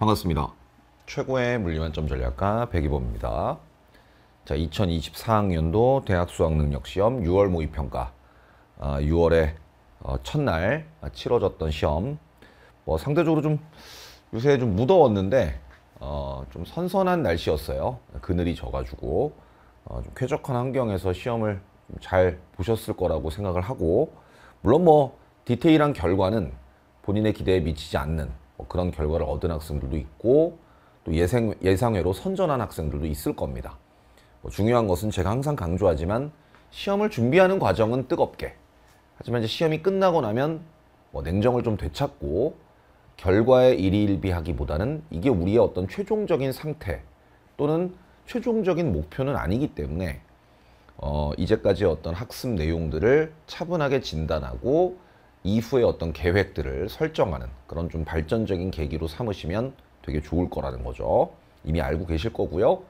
반갑습니다. 최고의 물리만점 전략가 백이범입니다. 자, 2024학년도 대학 수학 능력 시험 6월 모의 평가. 아, 6월에 어, 첫날 치러졌던 시험. 뭐 상대적으로 좀 요새 좀 무더웠는데 어, 좀 선선한 날씨였어요. 그늘이 져가지고 어, 좀 쾌적한 환경에서 시험을 잘 보셨을 거라고 생각을 하고 물론 뭐 디테일한 결과는 본인의 기대에 미치지 않는 그런 결과를 얻은 학생들도 있고 또 예상, 예상외로 선전한 학생들도 있을 겁니다. 뭐 중요한 것은 제가 항상 강조하지만 시험을 준비하는 과정은 뜨겁게 하지만 이제 시험이 끝나고 나면 뭐 냉정을 좀 되찾고 결과에 일희일비하기보다는 이게 우리의 어떤 최종적인 상태 또는 최종적인 목표는 아니기 때문에 어, 이제까지 어떤 학습 내용들을 차분하게 진단하고 이후의 어떤 계획들을 설정하는 그런 좀 발전적인 계기로 삼으시면 되게 좋을 거라는 거죠. 이미 알고 계실 거고요.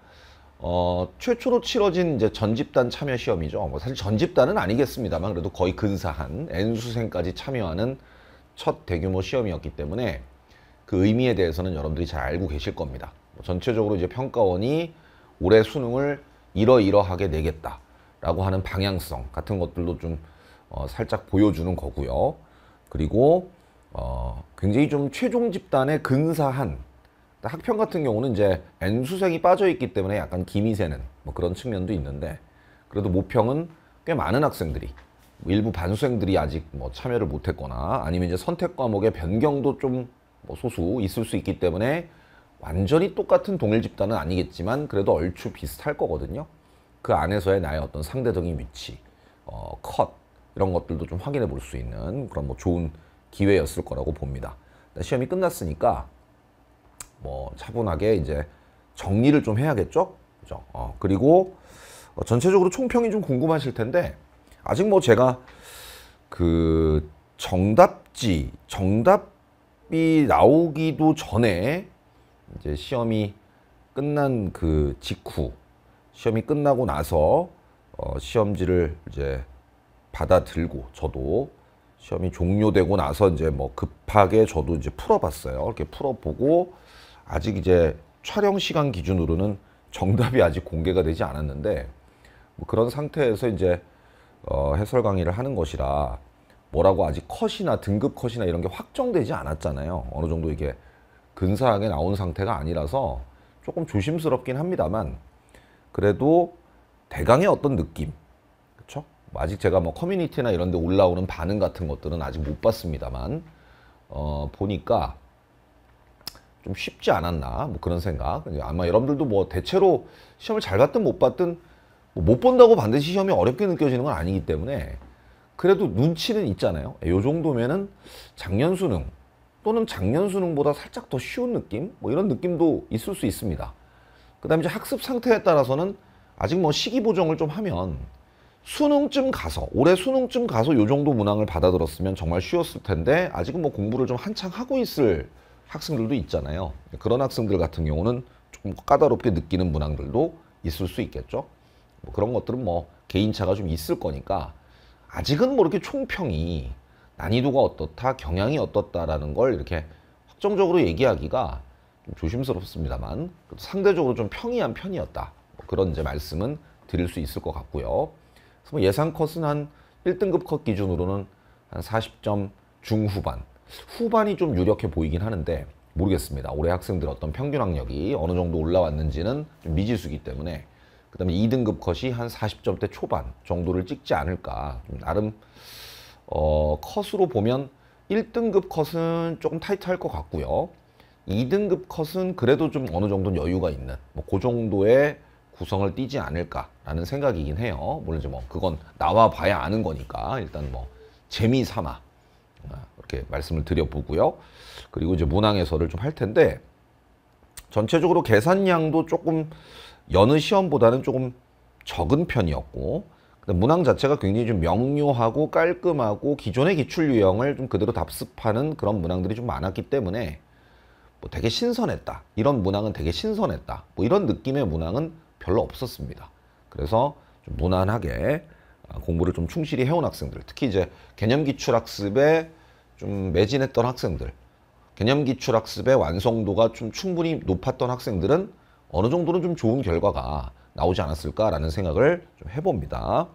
어, 최초로 치러진 이제 전집단 참여 시험이죠. 뭐 사실 전집단은 아니겠습니다만 그래도 거의 근사한 N수생까지 참여하는 첫 대규모 시험이었기 때문에 그 의미에 대해서는 여러분들이 잘 알고 계실 겁니다. 뭐 전체적으로 이제 평가원이 올해 수능을 이러이러하게 내겠다라고 하는 방향성 같은 것들도 좀 어, 살짝 보여주는 거고요. 그리고 어, 굉장히 좀 최종 집단에 근사한 학평 같은 경우는 이제 N수생이 빠져있기 때문에 약간 기미세는 뭐 그런 측면도 있는데 그래도 모평은 꽤 많은 학생들이 뭐 일부 반수생들이 아직 뭐 참여를 못했거나 아니면 이제 선택 과목의 변경도 좀 뭐 소수 있을 수 있기 때문에 완전히 똑같은 동일 집단은 아니겠지만 그래도 얼추 비슷할 거거든요. 그 안에서의 나의 어떤 상대적인 위치, 어, 컷, 이런 것들도 좀 확인해 볼 수 있는 그런 뭐 좋은 기회였을 거라고 봅니다. 시험이 끝났으니까 뭐 차분하게 이제 정리를 좀 해야겠죠? 그죠? 어, 그리고 어, 전체적으로 총평이 좀 궁금하실 텐데 아직 뭐 제가 그 정답지 정답이 나오기도 전에 이제 시험이 끝난 그 직후 시험이 끝나고 나서 어, 시험지를 이제 받아들고 저도 시험이 종료되고 나서 이제 뭐 급하게 저도 이제 풀어봤어요. 이렇게 풀어보고 아직 이제 촬영 시간 기준으로는 정답이 아직 공개가 되지 않았는데 뭐 그런 상태에서 이제 어, 해설 강의를 하는 것이라 뭐라고 아직 컷이나 등급 컷이나 이런 게 확정되지 않았잖아요. 어느 정도 이게 근사하게 나온 상태가 아니라서 조금 조심스럽긴 합니다만 그래도 대강의 어떤 느낌 아직 제가 뭐 커뮤니티나 이런 데 올라오는 반응 같은 것들은 아직 못 봤습니다만 어, 보니까 좀 쉽지 않았나 뭐 그런 생각 그러니까 아마 여러분들도 뭐 대체로 시험을 잘 봤든 못 봤든 뭐못 본다고 반드시 시험이 어렵게 느껴지는 건 아니기 때문에 그래도 눈치는 있잖아요 이 예, 정도면은 작년 수능 또는 작년 수능보다 살짝 더 쉬운 느낌 뭐 이런 느낌도 있을 수 있습니다 그 다음에 학습 상태에 따라서는 아직 뭐 시기 보정을 좀 하면 수능쯤 가서 올해 수능쯤 가서 요 정도 문항을 받아들었으면 정말 쉬웠을 텐데 아직은 뭐 공부를 좀 한창 하고 있을 학생들도 있잖아요. 그런 학생들 같은 경우는 조금 까다롭게 느끼는 문항들도 있을 수 있겠죠. 뭐 그런 것들은 뭐 개인차가 좀 있을 거니까 아직은 뭐 이렇게 총평이 난이도가 어떻다, 경향이 어떻다라는 걸 이렇게 확정적으로 얘기하기가 좀 조심스럽습니다만 상대적으로 좀 평이한 편이었다. 뭐 그런 이제 말씀은 드릴 수 있을 것 같고요. 뭐 예상 컷은 한 1등급 컷 기준으로는 한 40점 중후반. 후반이 좀 유력해 보이긴 하는데 모르겠습니다. 올해 학생들 어떤 평균 학력이 어느 정도 올라왔는지는 미지수기 때문에 그다음에 2등급 컷이 한 40점대 초반 정도를 찍지 않을까. 좀 나름 어, 컷으로 보면 1등급 컷은 조금 타이트할 것 같고요. 2등급 컷은 그래도 좀 어느 정도 여유가 있는 뭐그 정도의 구성을 띄지 않을까라는 생각이긴 해요. 물론 이제 뭐 그건 나와 봐야 아는 거니까 일단 뭐 재미 삼아 어, 이렇게 말씀을 드려보고요. 그리고 이제 문항에서를 좀 할 텐데 전체적으로 계산량도 조금 여느 시험보다는 조금 적은 편이었고 문항 자체가 굉장히 좀 명료하고 깔끔하고 기존의 기출 유형을 좀 그대로 답습하는 그런 문항들이 좀 많았기 때문에 뭐 되게 신선했다. 이런 문항은 되게 신선했다. 뭐 이런 느낌의 문항은 별로 없었습니다. 그래서 좀 무난하게 아, 공부를 좀 충실히 해온 학생들, 특히 이제 개념 기출 학습에 좀 매진했던 학생들, 개념 기출 학습의 완성도가 좀 충분히 높았던 학생들은 어느 정도는 좀 좋은 결과가 나오지 않았을까라는 생각을 좀 해봅니다.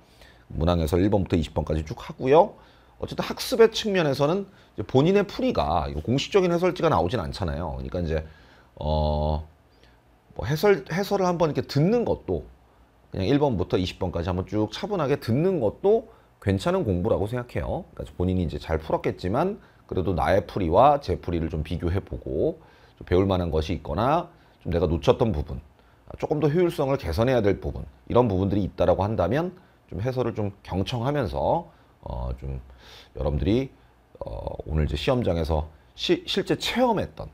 문항에서 1번부터 20번까지 쭉 하고요. 어쨌든 학습의 측면에서는 본인의 풀이가 공식적인 해설지가 나오진 않잖아요. 그러니까 이제 어뭐 해설 해설을 한번 이렇게 듣는 것도 그냥 1번부터 20번까지 한번 쭉 차분하게 듣는 것도 괜찮은 공부라고 생각해요. 그러니까 본인이 이제 잘 풀었겠지만 그래도 나의 풀이와 제 풀이를 좀 비교해보고 좀 배울 만한 것이 있거나 좀 내가 놓쳤던 부분, 조금 더 효율성을 개선해야 될 부분 이런 부분들이 있다라고 한다면 좀 해설을 좀 경청하면서 어좀 여러분들이 어 오늘 이제 시험장에서 시, 실제 체험했던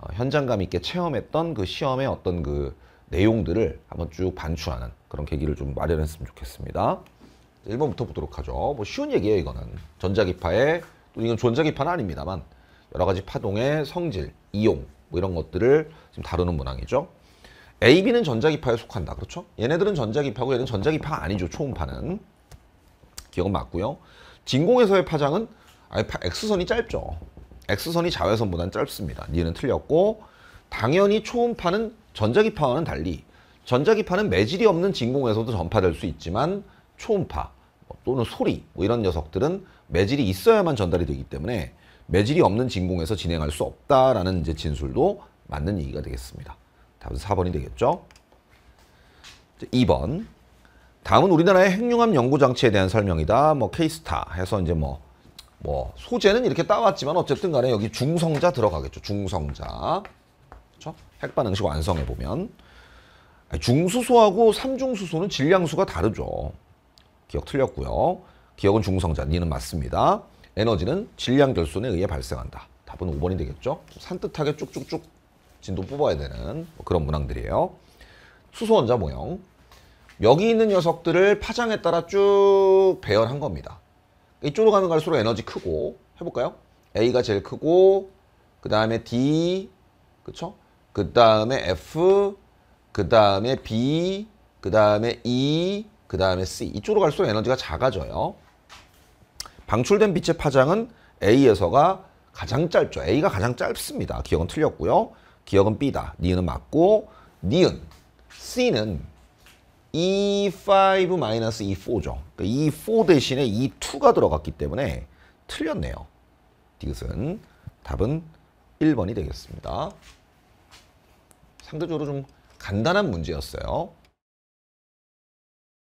어, 현장감 있게 체험했던 그 시험의 어떤 그 내용들을 한번 쭉 반추하는 그런 계기를 좀 마련했으면 좋겠습니다. 1번부터 보도록 하죠. 뭐 쉬운 얘기예요, 이거는. 전자기파의, 또 이건 전자기파는 아닙니다만, 여러 가지 파동의 성질, 이용, 뭐 이런 것들을 지금 다루는 문항이죠. A, B는 전자기파에 속한다. 그렇죠? 얘네들은 전자기파고 얘는 전자기파 아니죠. 초음파는. 기억은 맞고요. 진공에서의 파장은 아 파, X선이 짧죠. X선이 자외선보다는 짧습니다. 니은 틀렸고 당연히 초음파는 전자기파와는 달리 전자기파는 매질이 없는 진공에서도 전파될 수 있지만 초음파 뭐 또는 소리 뭐 이런 녀석들은 매질이 있어야만 전달이 되기 때문에 매질이 없는 진공에서 진행할 수 없다라는 이제 진술도 맞는 얘기가 되겠습니다. 답은 4번이 되겠죠. 2번 다음은 우리나라의 핵융합 연구 장치에 대한 설명이다. 뭐 케이스타 해서 이제 뭐뭐 소재는 이렇게 따왔지만 어쨌든 간에 여기 중성자 들어가겠죠. 중성자. 그렇죠? 핵반응식 완성해 보면 중수소하고 삼중수소는 질량수가 다르죠. 기억 틀렸고요. 기억은 중성자, 니는 맞습니다. 에너지는 질량 결손에 의해 발생한다. 답은 5번이 되겠죠. 산뜻하게 쭉쭉쭉 진도 뽑아야 되는 뭐 그런 문항들이에요. 수소 원자 모형. 여기 있는 녀석들을 파장에 따라 쭉 배열한 겁니다. 이쪽으로 가면 갈수록 에너지 크고 해볼까요? A가 제일 크고 그 다음에 D 그쵸? 그 다음에 F 그 다음에 B 그 다음에 E 그 다음에 C 이쪽으로 갈수록 에너지가 작아져요. 방출된 빛의 파장은 A에서가 가장 짧죠. A가 가장 짧습니다. 기억은 틀렸고요. 기억은 B다. 니은 맞고 니은 C는 E5 마이너스 E4죠. 그러니까 E4 대신에 E2가 들어갔기 때문에 틀렸네요. 디귿은 답은 1번이 되겠습니다. 상대적으로 좀 간단한 문제였어요.